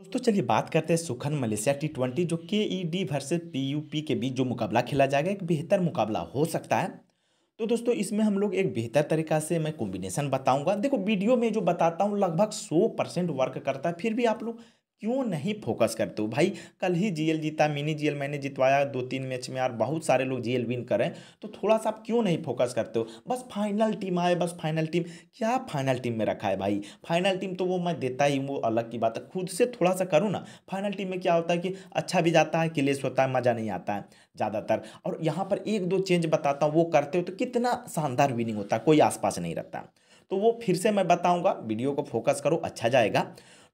दोस्तों चलिए बात करते हैं सुखन मलेशिया टी ट्वेंटी जो के E D versus P U P के बीच जो मुकाबला खेला जाएगा एक बेहतर मुकाबला हो सकता है तो दोस्तों इसमें हम लोग एक बेहतर तरीका से मैं कॉम्बिनेशन बताऊंगा देखो वीडियो में जो बताता हूँ लगभग सौ परसेंट वर्क करता है फिर भी आप लोग क्यों नहीं फोकस करते हो भाई कल ही जीएल जीता मिनी जीएल मैंने जितवाया दो तीन मैच में यार बहुत सारे लोग जीएल विन करें तो थोड़ा सा आप क्यों नहीं फोकस करते हो बस फाइनल टीम आए बस फाइनल टीम क्या फाइनल टीम में रखा है भाई फाइनल टीम तो वो मैं देता ही हूँ वो अलग की बात है खुद से थोड़ा सा करूँ ना फाइनल टीम में क्या होता है कि अच्छा भी जाता है क्लेस होता है मज़ा नहीं आता है ज़्यादातर और यहाँ पर एक दो चेंज बताता हूँ वो करते हो तो कितना शानदार विनिंग होता है कोई आसपास नहीं रहता तो वो फिर से मैं बताऊँगा वीडियो को फोकस करो अच्छा जाएगा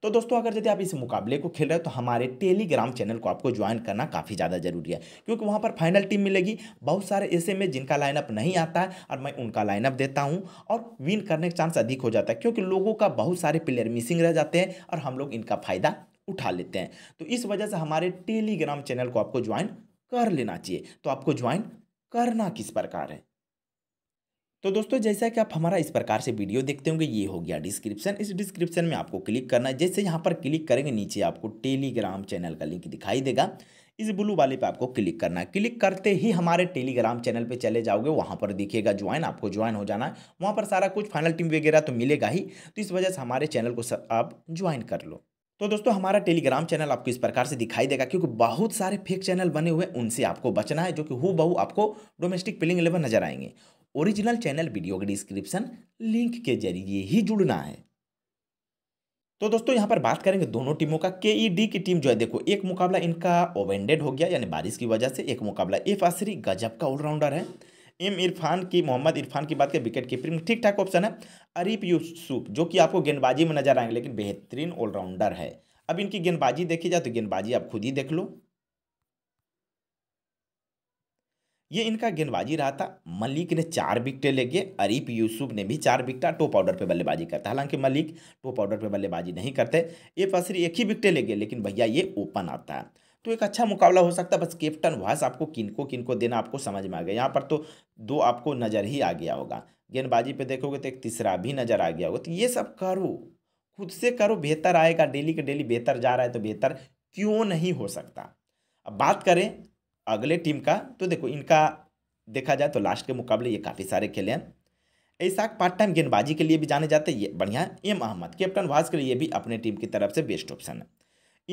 तो दोस्तों अगर यदि आप इस मुकाबले को खेल रहे हो तो हमारे टेलीग्राम चैनल को आपको ज्वाइन करना काफ़ी ज़्यादा जरूरी है क्योंकि वहाँ पर फाइनल टीम मिलेगी बहुत सारे ऐसे में जिनका लाइनअप नहीं आता है और मैं उनका लाइनअप देता हूँ और विन करने का चांस अधिक हो जाता है क्योंकि लोगों का बहुत सारे प्लेयर मिसिंग रह जाते हैं और हम लोग इनका फ़ायदा उठा लेते हैं तो इस वजह से हमारे टेलीग्राम चैनल को आपको ज्वाइन कर लेना चाहिए तो आपको ज्वाइन करना किस प्रकार है तो दोस्तों जैसा कि आप हमारा इस प्रकार से वीडियो देखते होंगे ये हो गया डिस्क्रिप्शन इस डिस्क्रिप्शन में आपको क्लिक करना है जैसे यहाँ पर क्लिक करेंगे नीचे आपको टेलीग्राम चैनल का लिंक दिखाई देगा इस ब्लू वाले पे आपको क्लिक करना है क्लिक करते ही हमारे टेलीग्राम चैनल पे चले जाओगे वहाँ पर दिखेगा ज्वाइन आपको ज्वाइन हो जाना है वहाँ पर सारा कुछ फाइनल टीम वगैरह तो मिलेगा ही तो इस वजह से हमारे चैनल को आप ज्वाइन कर लो तो दोस्तों हमारा टेलीग्राम चैनल आपको इस प्रकार से दिखाई देगा क्योंकि बहुत सारे फेक चैनल बने हुए उनसे आपको बचना है जो कि हु बहु आपको डोमेस्टिक प्लेइंग इलेवन नजर आएंगे ओरिजिनल चैनल वीडियो के डिस्क्रिप्शन लिंक के जरिए ही जुड़ना है तो दोस्तों यहाँ पर बात करेंगे दोनों टीमों का के ई डी की टीम जो है देखो एक मुकाबला इनका ओवेंडेड हो गया यानी बारिश की वजह से एक मुकाबला एफ आसरी गजब का ऑलराउंडर है एम इरफान की मोहम्मद इरफान की बात करें विकेट कीपिंग ठीक ठाक ऑप्शन है अरिफ यूसुफ जो कि आपको गेंदबाजी में नजर आएंगे लेकिन बेहतरीन ऑलराउंडर है अब इनकी गेंदबाजी देखी जाए तो गेंदबाजी आप खुद ही देख लो ये इनका गेंदबाजी रहा था मलिक ने चार विकटें गए अरीफ यूसुफ ने भी चार विकटा टॉप ऑर्डर पे बल्लेबाजी करता हालांकि मलिक टॉप ऑर्डर पे बल्लेबाजी नहीं करते ये फसरी एक ही विकटें ले गए लेकिन भैया ये ओपन आता है तो एक अच्छा मुकाबला हो सकता है बस कैप्टन वास आपको किनको किनको देना आपको समझ में आ गया यहाँ पर तो दो आपको नज़र ही आ गया होगा गेंदबाजी पर देखोगे तो एक तीसरा भी नज़र आ गया होगा तो ये सब करो खुद से करो बेहतर आएगा डेली के डेली बेहतर जा रहा है तो बेहतर क्यों नहीं हो सकता अब बात करें अगले टीम का तो देखो इनका देखा जाए तो लास्ट के मुकाबले ये काफ़ी सारे खेले हैं ऐसा पार्ट टाइम गेंदबाजी के लिए भी जाने जाते हैं ये बढ़िया एम अहमद कैप्टन वाज के लिए भी अपने टीम की तरफ से बेस्ट ऑप्शन है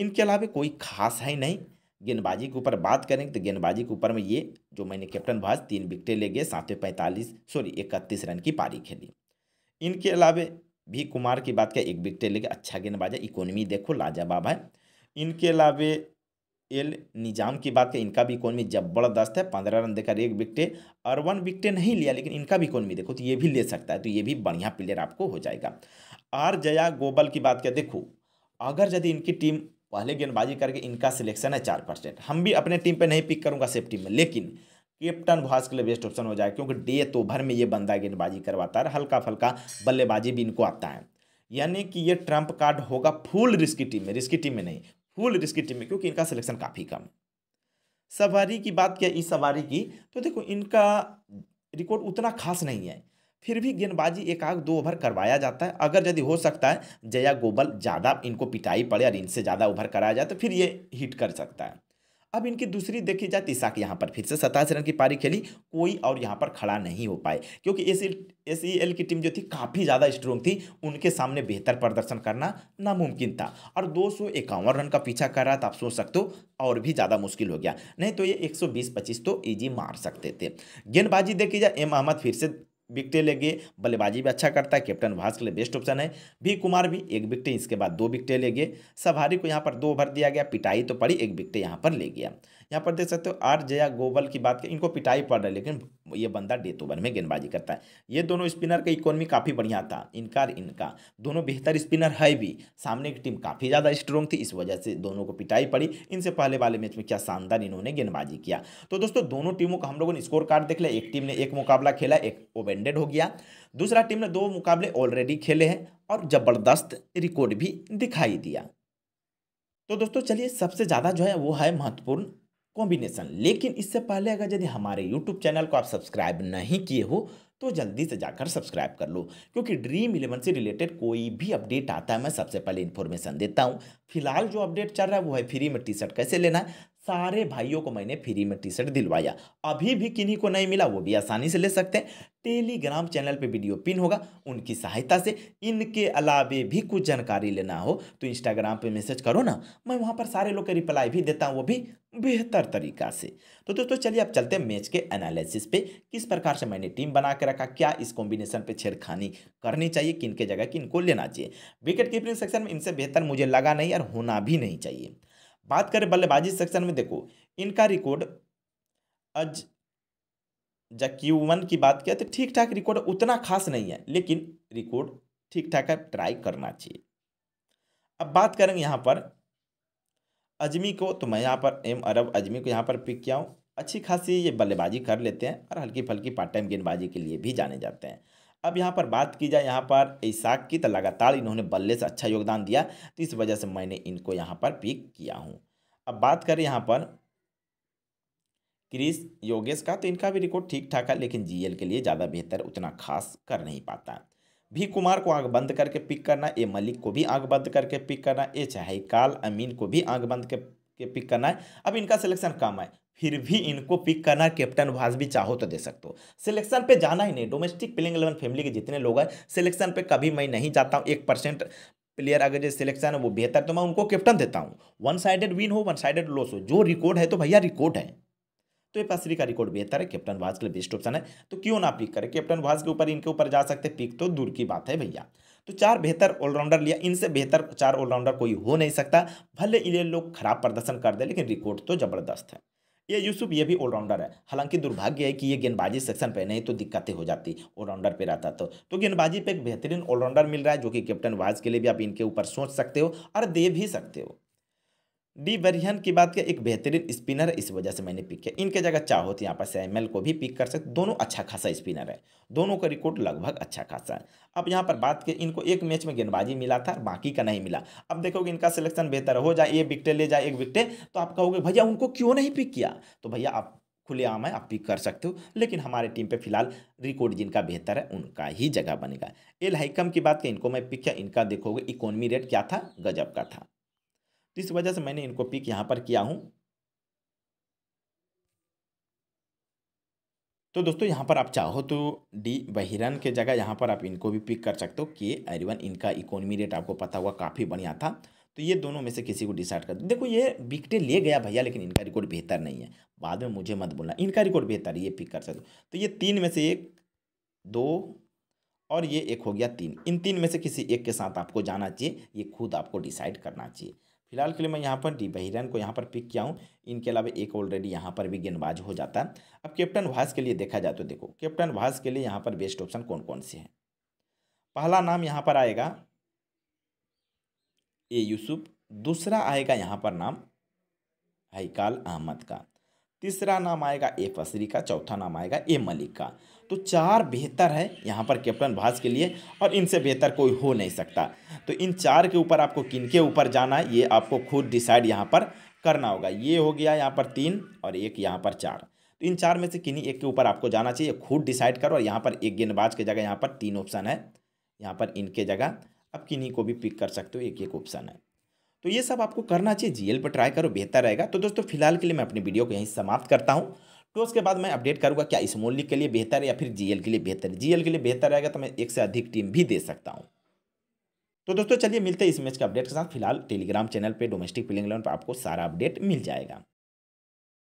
इनके अलावा कोई खास है नहीं गेंदबाजी के ऊपर बात करें तो गेंदबाजी के ऊपर में ये जो मैंने कैप्टन भाज तीन विकटें ले गए सातवें पैंतालीस सॉरी इकतीस रन की पारी खेली इनके अलावा भी कुमार की बात करें एक विकटें ले गए अच्छा गेंदबाज है देखो लाजवाब है इनके अलावा एल निज़ाम की बात करें इनका भी इकोनॉमी जबरदस्त है पंद्रह रन देकर एक विकटे अरवन विकटे नहीं लिया लेकिन इनका भी इकोनॉमी देखो तो ये भी ले सकता है तो ये भी बढ़िया प्लेयर आपको हो जाएगा आर जया गोबल की बात करें देखो अगर यदि इनकी टीम पहले गेंदबाजी करके इनका सिलेक्शन है चार परसेंट हम भी अपने टीम पर नहीं पिक करूँगा सेफ्टी में लेकिन कैप्टन भास के लिए बेस्ट ऑप्शन हो जाएगा क्योंकि डे तो भर में ये बंदा गेंदबाजी करवाता है हल्का फल्का बल्लेबाजी भी इनको आता है यानी कि ये ट्रंप कार्ड होगा फुल रिस्की टीम में रिस्की टीम में नहीं फुल रिस्क की टीम में क्योंकि इनका सिलेक्शन काफ़ी कम है सवारी की बात किया इस सवारी की तो देखो इनका रिकॉर्ड उतना खास नहीं है फिर भी गेंदबाजी एक आग दो ओवर करवाया जाता है अगर यदि हो सकता है जया गोबल ज़्यादा इनको पिटाई पड़े और इनसे ज़्यादा ओवर कराया जाए तो फिर ये हिट कर सकता है अब इनकी दूसरी देखी जाए की यहाँ पर फिर से सत्ताईस रन की पारी खेली कोई और यहाँ पर खड़ा नहीं हो पाए क्योंकि एस एल की टीम जो थी काफ़ी ज़्यादा स्ट्रॉन्ग थी उनके सामने बेहतर प्रदर्शन करना नामुमकिन था और दो रन का पीछा कर रहा था आप सोच सकते हो और भी ज़्यादा मुश्किल हो गया नहीं तो ये 120-25 तो ईजी मार सकते थे गेंदबाजी देखी जाए एम अहमद फिर से विकटें लेंगे बल्लेबाजी भी अच्छा करता है कैप्टन भास के लिए बेस्ट ऑप्शन है भी कुमार भी एक विकटें इसके बाद दो विकटें लेंगे सभारी को यहाँ पर दो ओवर दिया गया पिटाई तो पड़ी एक विकटें यहाँ पर ले गया यहाँ पर देख सकते हो आर जया गोबल की बात करें इनको पिटाई पड़ रही है लेकिन ये बंदा डेथ ओवर में गेंदबाजी करता है ये दोनों स्पिनर का इकोनॉमी काफ़ी बढ़िया था इनका इनका दोनों बेहतर स्पिनर है भी सामने की टीम काफ़ी ज़्यादा स्ट्रॉन्ग थी इस वजह से दोनों को पिटाई पड़ी इनसे पहले वाले मैच में क्या शानदार इन्होंने गेंदबाजी किया तो दोस्तों दोनों टीमों का हम लोगों ने स्कोर कार्ड देख लिया एक टीम ने एक मुकाबला खेला एक ओवेंडेड हो गया दूसरा टीम ने दो मुकाबले ऑलरेडी खेले हैं और ज़बरदस्त रिकॉर्ड भी दिखाई दिया तो दोस्तों चलिए सबसे ज़्यादा जो है वो है महत्वपूर्ण कॉम्बिनेशन लेकिन इससे पहले अगर यदि हमारे यूट्यूब चैनल को आप सब्सक्राइब नहीं किए हो तो जल्दी से जाकर सब्सक्राइब कर लो क्योंकि ड्रीम इलेवन से रिलेटेड कोई भी अपडेट आता है मैं सबसे पहले इन्फॉर्मेशन देता हूँ फिलहाल जो अपडेट चल रहा है वो है फ्री में टी शर्ट कैसे लेना है सारे भाइयों को मैंने फ्री में टी शर्ट दिलवाया अभी भी किन्हीं को नहीं मिला वो भी आसानी से ले सकते हैं टेलीग्राम चैनल पे वीडियो पिन होगा उनकी सहायता से इनके अलावे भी कुछ जानकारी लेना हो तो इंस्टाग्राम पे मैसेज करो ना मैं वहाँ पर सारे लोग के रिप्लाई भी देता हूँ वो भी बेहतर तरीका से तो दोस्तों तो चलिए अब चलते हैं मैच के एनालिसिस पे किस प्रकार से मैंने टीम बना के रखा क्या इस कॉम्बिनेशन पे छेड़खानी करनी चाहिए किन के जगह किन को लेना चाहिए विकेट कीपिंग सेक्शन में इनसे बेहतर मुझे लगा नहीं और होना भी नहीं चाहिए बात करें बल्लेबाजी सेक्शन में देखो इनका रिकॉर्ड अज वन की बात किया तो ठीक ठाक रिकॉर्ड उतना खास नहीं है लेकिन रिकॉर्ड ठीक ठाक है ट्राई करना चाहिए अब बात करेंगे यहाँ पर अजमी को तो मैं यहाँ पर एम अरब अजमी को यहाँ पर पिक किया हूँ अच्छी खासी ये बल्लेबाजी कर लेते हैं और हल्की फल्की पार्ट टाइम गेंदबाजी के लिए भी जाने जाते हैं अब यहाँ पर बात की जाए यहाँ पर ईसाक की तो लगातार इन्होंने बल्ले से अच्छा योगदान दिया तो इस वजह से मैंने इनको यहाँ पर पिक किया हूँ अब बात करें यहाँ पर क्रिस योगेश का तो इनका भी रिकॉर्ड ठीक ठाक है लेकिन जीएल के लिए ज़्यादा बेहतर उतना खास कर नहीं पाता भी कुमार को आग बंद करके पिक करना ए मलिक को भी आग बंद करके पिक करना ए चाहे काल अमीन को भी आग बंद के के पिक करना है अब इनका सिलेक्शन कम है फिर भी इनको पिक करना कैप्टन वाज भी चाहो तो दे सकते हो सिलेक्शन पे जाना ही नहीं डोमेस्टिक प्लेइंग एलेवन फैमिली के जितने लोग हैं सिलेक्शन पे कभी मैं नहीं जाता हूँ एक परसेंट प्लेयर अगर जो सिलेक्शन है वो बेहतर तो मैं उनको कैप्टन देता हूँ वन साइडेड विन हो वन साइडेड लॉस हो जो रिकॉर्ड है तो भैया रिकॉर्ड है तो ये पासरी का रिकॉर्ड बेहतर है कैप्टन वाज के लिए बेस्ट ऑप्शन है तो क्यों ना पिक करें कैप्टन वाज के ऊपर इनके ऊपर जा सकते पिक तो दूर की बात है भैया तो चार बेहतर ऑलराउंडर लिया इनसे बेहतर चार ऑलराउंडर कोई हो नहीं सकता भले इन्हें लोग खराब प्रदर्शन कर दे लेकिन रिकॉर्ड तो ज़बरदस्त है ये यूसुफ ये भी ऑलराउंडर है हालांकि दुर्भाग्य है कि ये गेंदबाजी सेक्शन पे नहीं तो दिक्कतें हो जाती ऑलराउंडर पे रहता तो तो गेंदबाजी पे एक बेहतरीन ऑलराउंडर मिल रहा है जो कि कैप्टन वाज के लिए भी आप इनके ऊपर सोच सकते हो और दे भी सकते हो डी बरिहन की बात किया एक बेहतरीन स्पिनर है इस वजह से मैंने पिक किया इनके जगह चाहो तो यहाँ पर सैमल को भी पिक कर सकते दोनों अच्छा खासा स्पिनर है दोनों का रिकॉर्ड लगभग अच्छा खासा है अब यहाँ पर बात की इनको एक मैच में गेंदबाजी मिला था बाकी का नहीं मिला अब देखोगे इनका सिलेक्शन बेहतर हो जाए ये विकटे ले जाए एक विकटे तो आप कहोगे भैया उनको क्यों नहीं पिक किया तो भैया आप खुलेआम है आप पिक कर सकते हो लेकिन हमारे टीम पे फिलहाल रिकॉर्ड जिनका बेहतर है उनका ही जगह बनेगा एल हाइकम की बात की इनको मैं पिक किया इनका देखोगे इकोनॉमी रेट क्या था गजब का था तो इस वजह से मैंने इनको पिक यहाँ पर किया हूँ तो दोस्तों यहाँ पर आप चाहो तो डी बहिरन के जगह यहाँ पर आप इनको भी पिक कर सकते हो कि एरिवन इनका इकोनॉमी रेट आपको पता हुआ काफ़ी बढ़िया था तो ये दोनों में से किसी को डिसाइड कर देखो ये विकटे ले गया भैया लेकिन इनका रिकॉर्ड बेहतर नहीं है बाद में मुझे मत बोलना इनका रिकॉर्ड बेहतर है ये पिक कर सकते तो ये तीन में से एक दो और ये एक हो गया तीन इन तीन में से किसी एक के साथ आपको जाना चाहिए ये खुद आपको डिसाइड करना चाहिए फिलहाल के लिए मैं यहाँ पर डी बहिरन को यहाँ पर पिक किया हूँ इनके अलावा एक ऑलरेडी यहाँ पर भी गेंदबाज हो जाता है अब कैप्टन वास के लिए देखा जाए तो देखो कैप्टन वास के लिए यहाँ पर बेस्ट ऑप्शन कौन कौन से हैं पहला नाम यहाँ पर आएगा ए यूसुफ दूसरा आएगा यहाँ पर नाम हईकाल अहमद का तीसरा नाम आएगा ए फसरी का चौथा नाम आएगा ए मलिक का तो चार बेहतर है यहाँ पर कैप्टन भाज के लिए और इनसे बेहतर कोई हो नहीं सकता तो इन चार के ऊपर आपको किन के ऊपर जाना है ये आपको खुद डिसाइड यहाँ पर करना होगा ये हो गया यहाँ पर तीन और एक यहाँ पर चार तो इन चार में से किन्हीं एक के ऊपर आपको जाना चाहिए खुद डिसाइड करो और यहाँ पर एक गेंदबाज के जगह यहाँ पर तीन ऑप्शन है यहाँ पर इनके जगह आप किन्हीं को भी पिक कर सकते हो एक एक ऑप्शन है तो ये सब आपको करना चाहिए जीएल पर ट्राई करो बेहतर रहेगा तो दोस्तों फिलहाल के लिए मैं अपनी वीडियो को यहीं समाप्त करता हूँ तो उसके बाद मैं अपडेट करूँगा क्या इस मूल्य के लिए बेहतर है या फिर जीएल के लिए बेहतर है जीएल के लिए बेहतर रहेगा तो मैं एक से अधिक टीम भी दे सकता हूँ तो दोस्तों चलिए मिलते हैं इस मैच के अपडेट के साथ फिलहाल टेलीग्राम चैनल पर डोमेस्टिक प्लेइंग इलेवन पर आपको सारा अपडेट मिल जाएगा